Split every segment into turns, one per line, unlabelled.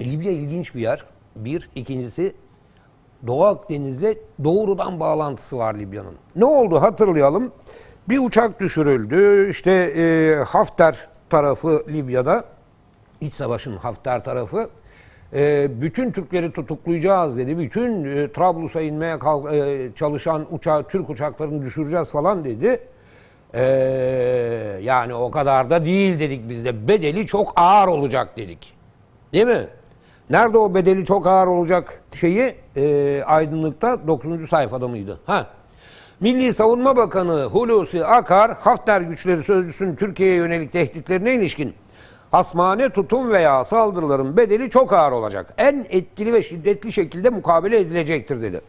E, Libya ilginç bir yer. Bir. ikincisi Doğu Akdeniz'le doğrudan bağlantısı var Libya'nın. Ne oldu hatırlayalım. Bir uçak düşürüldü. İşte e, Hafter tarafı Libya'da, iç savaşın Hafter tarafı e, bütün Türkleri tutuklayacağız dedi. Bütün e, Trablus'a inmeye kalk, e, çalışan uçağı, Türk uçaklarını düşüreceğiz falan dedi. E, yani o kadar da değil dedik biz de. Bedeli çok ağır olacak dedik. Değil mi? Nerede o bedeli çok ağır olacak şeyi e, aydınlıkta 9. sayfada mıydı? Ha. Milli Savunma Bakanı Hulusi Akar, Hafter güçleri sözcüsünün Türkiye'ye yönelik tehditlerine ilişkin asmane tutum veya saldırıların bedeli çok ağır olacak. En etkili ve şiddetli şekilde mukabele edilecektir dedi.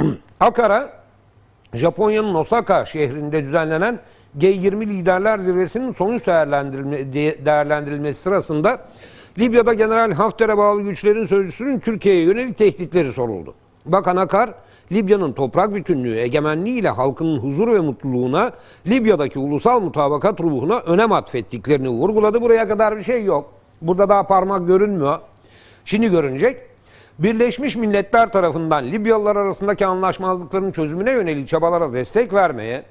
Akar'a Japonya'nın Osaka şehrinde düzenlenen G20 Liderler Zirvesi'nin sonuç değerlendirilme, değerlendirilmesi sırasında Libya'da General Hafter'e bağlı güçlerin sözcüsünün Türkiye'ye yönelik tehditleri soruldu. Bakan Akar, Libya'nın toprak bütünlüğü, egemenliği ile halkının huzur ve mutluluğuna, Libya'daki ulusal mutabakat ruhuna önem atfettiklerini vurguladı. Buraya kadar bir şey yok. Burada daha parmak görünmüyor. Şimdi görünecek. Birleşmiş Milletler tarafından Libyalılar arasındaki anlaşmazlıkların çözümüne yönelik çabalara destek vermeye,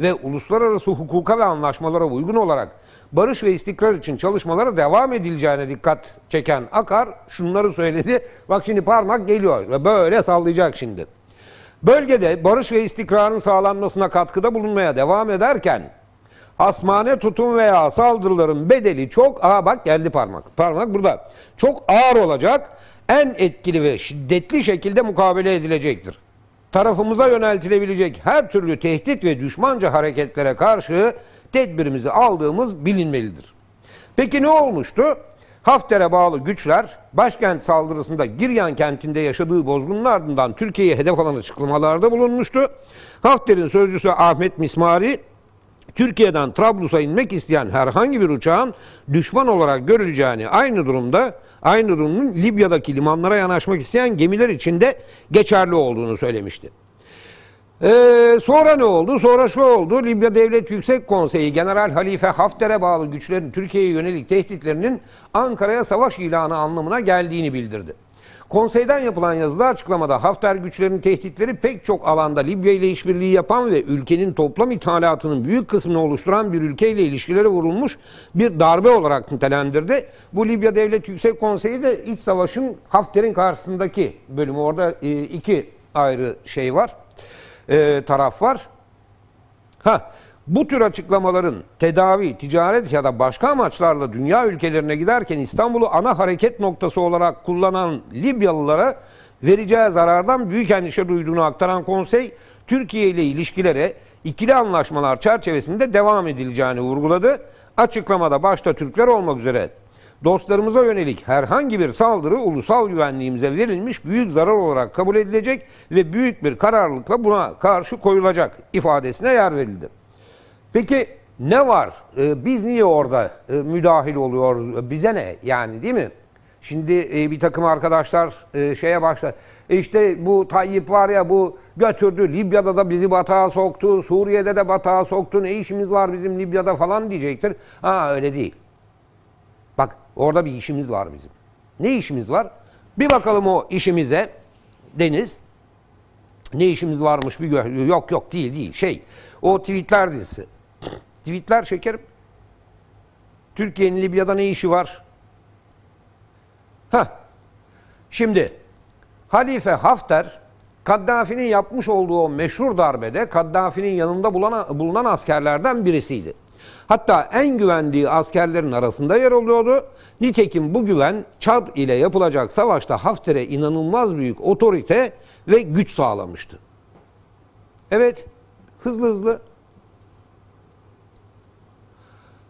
ve uluslararası hukuka ve anlaşmalara uygun olarak barış ve istikrar için çalışmalara devam edileceğine dikkat çeken Akar şunları söyledi. Bak şimdi parmak geliyor ve böyle sallayacak şimdi. Bölgede barış ve istikrarın sağlanmasına katkıda bulunmaya devam ederken asmane tutum veya saldırıların bedeli çok aa bak geldi parmak. Parmak burada. Çok ağır olacak. En etkili ve şiddetli şekilde mukabele edilecektir tarafımıza yöneltilebilecek her türlü tehdit ve düşmanca hareketlere karşı tedbirimizi aldığımız bilinmelidir. Peki ne olmuştu? Hafter'e bağlı güçler başkent saldırısında Giryan kentinde yaşadığı bozgunun ardından Türkiye'ye hedef alan açıklamalarda bulunmuştu. Hafter'in sözcüsü Ahmet Mismari Türkiye'den Trablus'a inmek isteyen herhangi bir uçağın düşman olarak görüleceğini aynı durumda aynı durumun Libya'daki limanlara yanaşmak isteyen gemiler için de geçerli olduğunu söylemişti. Ee, sonra ne oldu? Sonra şu oldu. Libya Devlet Yüksek Konseyi General Halife Hafter'e bağlı güçlerin Türkiye'ye yönelik tehditlerinin Ankara'ya savaş ilanı anlamına geldiğini bildirdi. Konseyden yapılan yazılı açıklamada Hafter güçlerinin tehditleri pek çok alanda Libya ile işbirliği yapan ve ülkenin toplam ithalatının büyük kısmını oluşturan bir ülkeyle ilişkileri vurulmuş bir darbe olarak nitelendirdi. Bu Libya Devlet Yüksek Konseyi de iç savaşın Hafter'in karşısındaki bölümü. Orada e, iki ayrı şey var, e, taraf var. Ha. Bu tür açıklamaların tedavi, ticaret ya da başka amaçlarla dünya ülkelerine giderken İstanbul'u ana hareket noktası olarak kullanan Libyalılara vereceği zarardan büyük endişe duyduğunu aktaran konsey, Türkiye ile ilişkilere ikili anlaşmalar çerçevesinde devam edileceğini vurguladı. Açıklamada başta Türkler olmak üzere dostlarımıza yönelik herhangi bir saldırı ulusal güvenliğimize verilmiş büyük zarar olarak kabul edilecek ve büyük bir kararlılıkla buna karşı koyulacak ifadesine yer verildi. Peki ne var? Ee, biz niye orada e, müdahil oluyor? E, bize ne yani değil mi? Şimdi e, bir takım arkadaşlar şeye başlar. İşte bu Tayyip var ya bu götürdü. Libya'da da bizi batağa soktu. Suriye'de de batağa soktu. Ne işimiz var bizim Libya'da falan diyecektir. Ha öyle değil. Bak orada bir işimiz var bizim. Ne işimiz var? Bir bakalım o işimize Deniz. Ne işimiz varmış bir yok yok değil değil şey. O tweetler dizisi. Tweetler şekerim. Türkiye'nin Libya'da ne işi var? Ha. Şimdi Halife Hafter Kaddafi'nin yapmış olduğu o meşhur darbede Kaddafi'nin yanında bulan, bulunan askerlerden birisiydi. Hatta en güvendiği askerlerin arasında yer alıyordu. Nitekim bu güven Çad ile yapılacak savaşta Hafter'e inanılmaz büyük otorite ve güç sağlamıştı. Evet, hızlı hızlı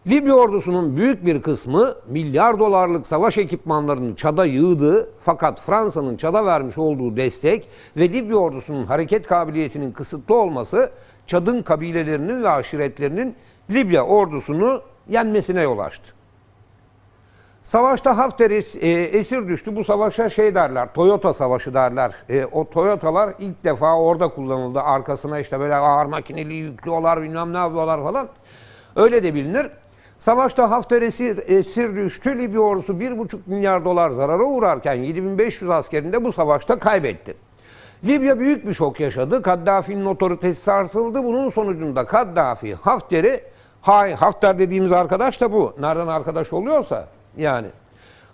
Libya ordusunun büyük bir kısmı milyar dolarlık savaş ekipmanlarını Çad'a yığdı fakat Fransa'nın Çad'a vermiş olduğu destek ve Libya ordusunun hareket kabiliyetinin kısıtlı olması Çad'ın kabilelerinin ve aşiretlerinin Libya ordusunu yenmesine yol açtı. Savaşta Hafter e, esir düştü. Bu savaşa şey derler, Toyota Savaşı derler. E, o Toyota'lar ilk defa orada kullanıldı. Arkasına işte böyle ağır makineli yüklüyorlar, bilmem ne yapıyorlar falan. Öyle de bilinir. Savaşta Hafter esir düştü. Libya ordusu 1,5 milyar dolar zarara uğrarken 7500 askerini de bu savaşta kaybetti. Libya büyük bir şok yaşadı. Kaddafi'nin otoritesi sarsıldı. Bunun sonucunda Kaddafi Hafter'i hay Hafter dediğimiz arkadaş da bu. Nereden arkadaş oluyorsa yani.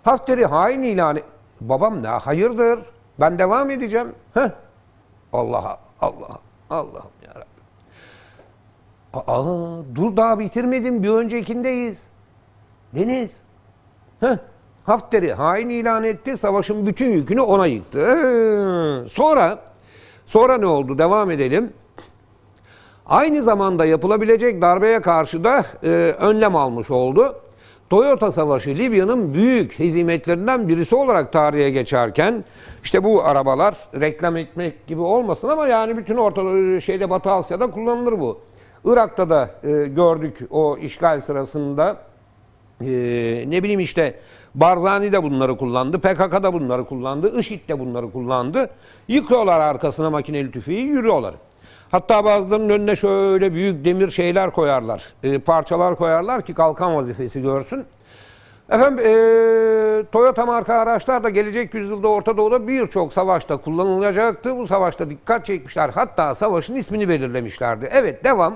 Hafter'i hain ilan e-, Babam ne hayırdır? Ben devam edeceğim. Heh. Allah Allah Allah ya Aa, dur daha bitirmedim. Bir öncekindeyiz. Deniz. Heh. Hafter'i hain ilan etti. Savaşın bütün yükünü ona yıktı. Ee, sonra sonra ne oldu? Devam edelim. Aynı zamanda yapılabilecek darbeye karşı da e, önlem almış oldu. Toyota Savaşı Libya'nın büyük hizmetlerinden birisi olarak tarihe geçerken işte bu arabalar reklam etmek gibi olmasın ama yani bütün orta şeyde Batı Asya'da kullanılır bu. Irak'ta da e, gördük o işgal sırasında. E, ne bileyim işte Barzani de bunları kullandı, PKK da bunları kullandı, IŞİD de bunları kullandı. Yıkıyorlar arkasına makineli tüfeği, yürüyorlar. Hatta bazılarının önüne şöyle büyük demir şeyler koyarlar, e, parçalar koyarlar ki kalkan vazifesi görsün. Efendim e, Toyota marka araçlar da gelecek yüzyılda Orta Doğu'da birçok savaşta kullanılacaktı. Bu savaşta dikkat çekmişler. Hatta savaşın ismini belirlemişlerdi. Evet devam.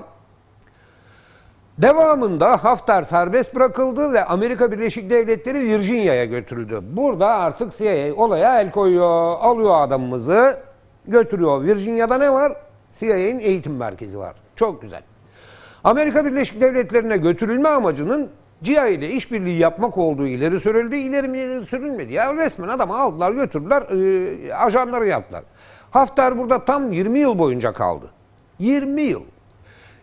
Devamında Haftar serbest bırakıldı ve Amerika Birleşik Devletleri Virginia'ya götürüldü. Burada artık CIA olaya el koyuyor, alıyor adamımızı, götürüyor. Virginia'da ne var? CIA'nin eğitim merkezi var. Çok güzel. Amerika Birleşik Devletleri'ne götürülme amacının CIA ile işbirliği yapmak olduğu ileri sürüldü, ileri mi sürülmedi. Ya resmen adamı aldılar, götürdüler, e, ajanları yaptılar. Haftar burada tam 20 yıl boyunca kaldı. 20 yıl.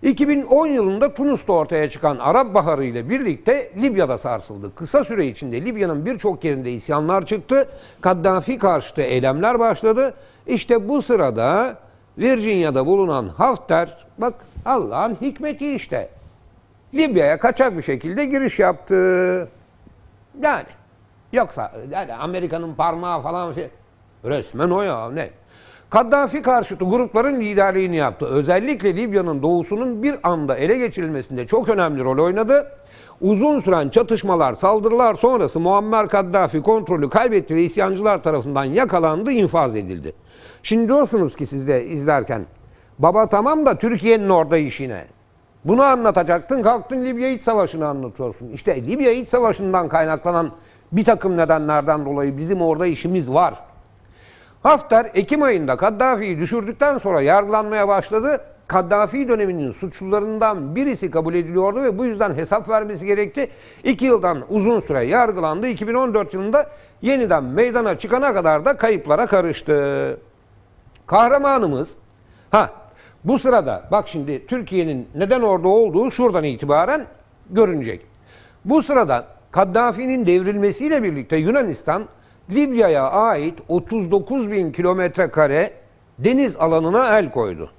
2010 yılında Tunus'ta ortaya çıkan Arap Baharı ile birlikte Libya'da sarsıldı. Kısa süre içinde Libya'nın birçok yerinde isyanlar çıktı. Kaddafi karşıtı eylemler başladı. İşte bu sırada Virginia'da bulunan Hafter, bak Allah'ın hikmeti işte. Libya'ya kaçak bir şekilde giriş yaptı. Yani yoksa yani Amerika'nın parmağı falan şey. Resmen o ya ne? Kaddafi karşıtı grupların liderliğini yaptı. Özellikle Libya'nın doğusunun bir anda ele geçirilmesinde çok önemli rol oynadı. Uzun süren çatışmalar, saldırılar sonrası Muammer Kaddafi kontrolü kaybetti ve isyancılar tarafından yakalandı, infaz edildi. Şimdi diyorsunuz ki siz de izlerken, baba tamam da Türkiye'nin orada işine. Bunu anlatacaktın, kalktın Libya iç savaşını anlatıyorsun. İşte Libya iç savaşından kaynaklanan bir takım nedenlerden dolayı bizim orada işimiz var. Haftar Ekim ayında Kaddafi'yi düşürdükten sonra yargılanmaya başladı. Kaddafi döneminin suçlularından birisi kabul ediliyordu ve bu yüzden hesap vermesi gerekti. İki yıldan uzun süre yargılandı. 2014 yılında yeniden meydana çıkana kadar da kayıplara karıştı. Kahramanımız, ha bu sırada bak şimdi Türkiye'nin neden orada olduğu şuradan itibaren görünecek. Bu sırada Kaddafi'nin devrilmesiyle birlikte Yunanistan Libya'ya ait 39 bin kilometre kare deniz alanına el koydu.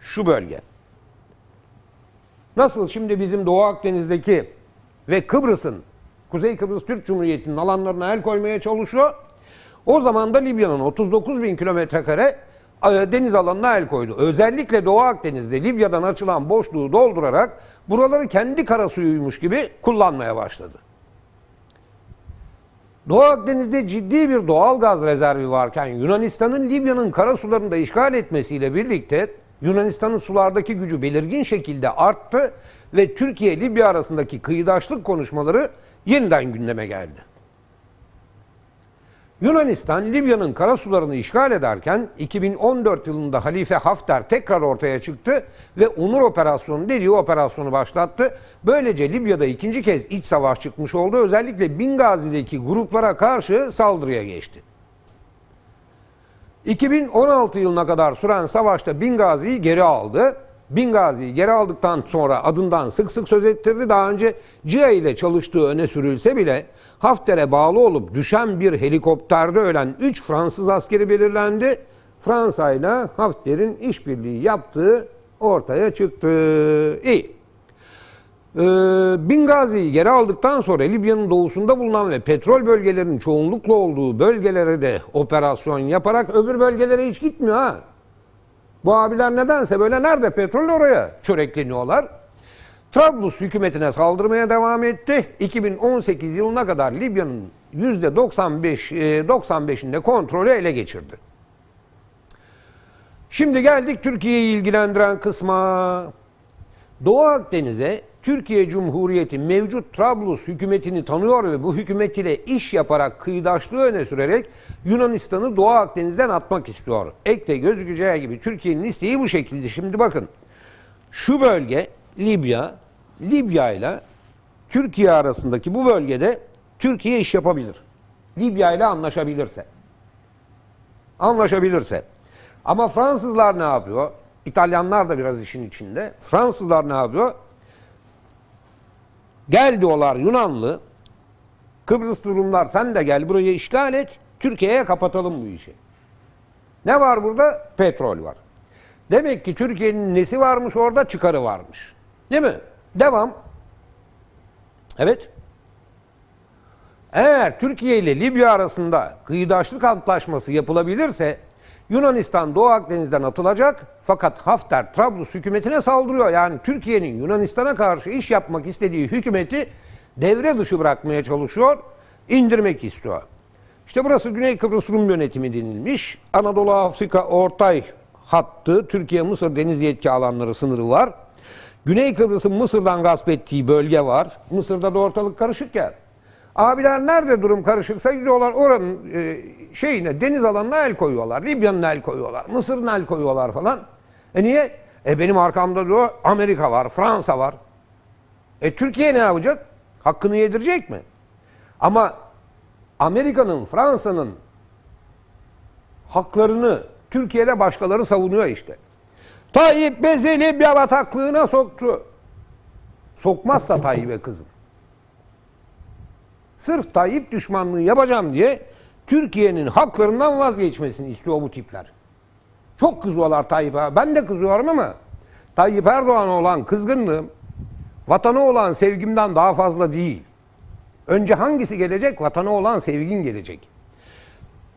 Şu bölge. Nasıl şimdi bizim Doğu Akdeniz'deki ve Kıbrıs'ın, Kuzey Kıbrıs Türk Cumhuriyeti'nin alanlarına el koymaya çalışıyor. O zaman da Libya'nın 39 bin kilometre kare e, deniz alanına el koydu. Özellikle Doğu Akdeniz'de Libya'dan açılan boşluğu doldurarak buraları kendi karasuyuymuş gibi kullanmaya başladı. Doğu Akdeniz'de ciddi bir doğal gaz rezervi varken Yunanistan'ın Libya'nın kara sularını da işgal etmesiyle birlikte Yunanistan'ın sulardaki gücü belirgin şekilde arttı ve Türkiye-Libya arasındaki kıyıdaşlık konuşmaları yeniden gündeme geldi. Yunanistan Libya'nın kara sularını işgal ederken 2014 yılında Halife Hafter tekrar ortaya çıktı ve Unur Operasyonu dediği operasyonu başlattı. Böylece Libya'da ikinci kez iç savaş çıkmış oldu. Özellikle Bingazi'deki gruplara karşı saldırıya geçti. 2016 yılına kadar süren savaşta Bingazi'yi geri aldı. Bingazi'yi geri aldıktan sonra adından sık sık söz ettirdi. Daha önce CIA ile çalıştığı öne sürülse bile Hafter'e bağlı olup düşen bir helikopterde ölen 3 Fransız askeri belirlendi. Fransa ile Hafter'in işbirliği yaptığı ortaya çıktı. İyi. Ee, Bingazi'yi geri aldıktan sonra Libya'nın doğusunda bulunan ve petrol bölgelerinin çoğunlukla olduğu bölgelere de operasyon yaparak öbür bölgelere hiç gitmiyor ha. Bu abiler nedense böyle nerede petrol oraya çörekleniyorlar. Trablus hükümetine saldırmaya devam etti. 2018 yılına kadar Libya'nın %95 95'inde e, kontrolü ele geçirdi. Şimdi geldik Türkiye'yi ilgilendiren kısma. Doğu Akdeniz'e Türkiye Cumhuriyeti mevcut Trablus hükümetini tanıyor ve bu hükümet ile iş yaparak kıyıdaşlığı öne sürerek Yunanistan'ı Doğu Akdeniz'den atmak istiyor. Ekte gözükeceği gibi Türkiye'nin isteği bu şekilde. Şimdi bakın şu bölge Libya, Libya ile Türkiye arasındaki bu bölgede Türkiye iş yapabilir. Libya ile anlaşabilirse. Anlaşabilirse. Ama Fransızlar ne yapıyor? İtalyanlar da biraz işin içinde. Fransızlar ne yapıyor? Gel diyorlar Yunanlı. Kıbrıs durumlar sen de gel burayı işgal et. Türkiye'ye kapatalım bu işi. Ne var burada? Petrol var. Demek ki Türkiye'nin nesi varmış orada? Çıkarı varmış. Değil mi? Devam. Evet. Eğer Türkiye ile Libya arasında kıyıdaşlık antlaşması yapılabilirse Yunanistan Doğu Akdeniz'den atılacak fakat Hafter Trablus hükümetine saldırıyor. Yani Türkiye'nin Yunanistan'a karşı iş yapmak istediği hükümeti devre dışı bırakmaya çalışıyor, indirmek istiyor. İşte burası Güney Kıbrıs Rum yönetimi denilmiş. Anadolu Afrika Ortay hattı, Türkiye-Mısır deniz yetki alanları sınırı var. Güney Kıbrıs'ın Mısır'dan gasp ettiği bölge var. Mısır'da da ortalık karışık ya. Abiler nerede durum karışıksa gidiyorlar oranın e, şeyine, deniz alanına el koyuyorlar. Libya'nın el koyuyorlar, Mısır'ın el koyuyorlar falan. E niye? E benim arkamda diyor Amerika var, Fransa var. E Türkiye ne yapacak? Hakkını yedirecek mi? Ama Amerika'nın, Fransa'nın haklarını Türkiye'de başkaları savunuyor işte. Tayyip bizi Libya bataklığına soktu. Sokmazsa Tayyip'e kızın sırf Tayyip düşmanlığı yapacağım diye Türkiye'nin haklarından vazgeçmesini istiyor bu tipler. Çok kızıyorlar Tayyip'e. Ben de kızıyorum ama Tayyip Erdoğan'a olan kızgınlığım vatana olan sevgimden daha fazla değil. Önce hangisi gelecek? Vatana olan sevgin gelecek.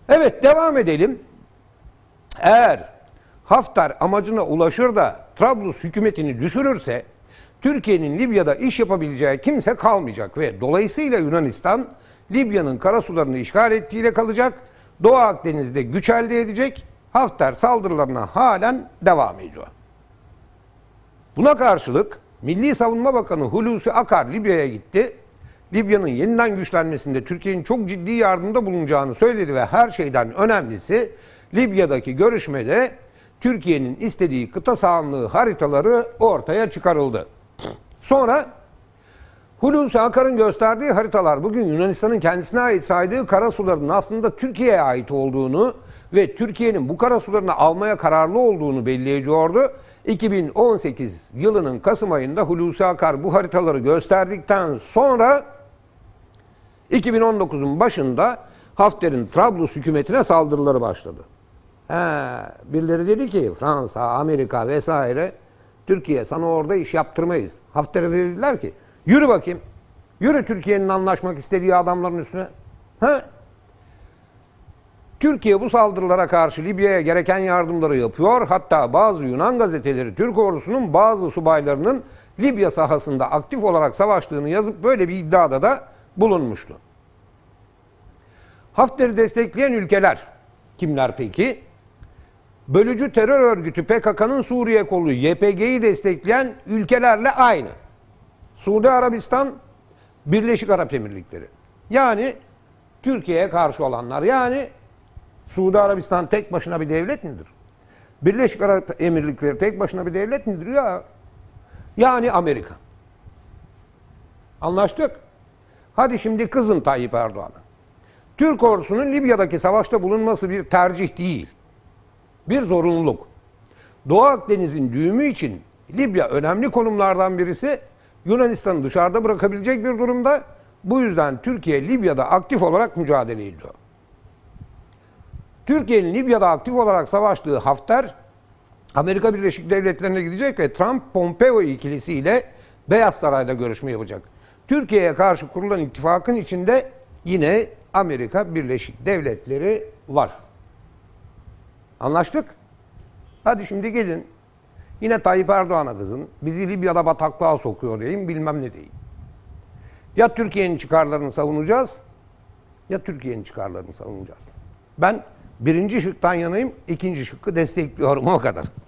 Evet devam edelim. Eğer Haftar amacına ulaşır da Trablus hükümetini düşürürse Türkiye'nin Libya'da iş yapabileceği kimse kalmayacak ve dolayısıyla Yunanistan Libya'nın kara sularını işgal ettiğiyle kalacak. Doğu Akdeniz'de güç elde edecek. Hafter saldırılarına halen devam ediyor. Buna karşılık Milli Savunma Bakanı Hulusi Akar Libya'ya gitti. Libya'nın yeniden güçlenmesinde Türkiye'nin çok ciddi yardımda bulunacağını söyledi ve her şeyden önemlisi Libya'daki görüşmede Türkiye'nin istediği kıta sahanlığı haritaları ortaya çıkarıldı. Sonra Hulusi Akar'ın gösterdiği haritalar bugün Yunanistan'ın kendisine ait saydığı karasuların aslında Türkiye'ye ait olduğunu ve Türkiye'nin bu karasularını almaya kararlı olduğunu belli ediyordu. 2018 yılının Kasım ayında Hulusi Akar bu haritaları gösterdikten sonra 2019'un başında Hafter'in Trablus hükümetine saldırıları başladı. He, birileri dedi ki Fransa, Amerika vesaire Türkiye sana orada iş yaptırmayız. Hafter'e dediler ki yürü bakayım. Yürü Türkiye'nin anlaşmak istediği adamların üstüne. Ha? Türkiye bu saldırılara karşı Libya'ya gereken yardımları yapıyor. Hatta bazı Yunan gazeteleri Türk ordusunun bazı subaylarının Libya sahasında aktif olarak savaştığını yazıp böyle bir iddiada da bulunmuştu. Hafter'i destekleyen ülkeler kimler peki? bölücü terör örgütü PKK'nın Suriye kolu YPG'yi destekleyen ülkelerle aynı. Suudi Arabistan, Birleşik Arap Emirlikleri. Yani Türkiye'ye karşı olanlar. Yani Suudi Arabistan tek başına bir devlet midir? Birleşik Arap Emirlikleri tek başına bir devlet midir ya? Yani Amerika. Anlaştık. Hadi şimdi kızın Tayyip Erdoğan'a. Türk ordusunun Libya'daki savaşta bulunması bir tercih değil. Bir zorunluluk. Doğu Akdeniz'in düğümü için Libya önemli konumlardan birisi. Yunanistan'ı dışarıda bırakabilecek bir durumda. Bu yüzden Türkiye Libya'da aktif olarak mücadele ediyor. Türkiye'nin Libya'da aktif olarak savaştığı Hafter Amerika Birleşik Devletleri'ne gidecek ve Trump Pompeo ikilisiyle Beyaz Saray'da görüşme yapacak. Türkiye'ye karşı kurulan ittifakın içinde yine Amerika Birleşik Devletleri var. Anlaştık. Hadi şimdi gelin. Yine Tayyip Erdoğan'a kızın. Bizi Libya'da bataklığa sokuyor diyeyim, bilmem ne deyin. Ya Türkiye'nin çıkarlarını savunacağız ya Türkiye'nin çıkarlarını savunacağız. Ben birinci şıktan yanayım, ikinci şıkkı destekliyorum o kadar.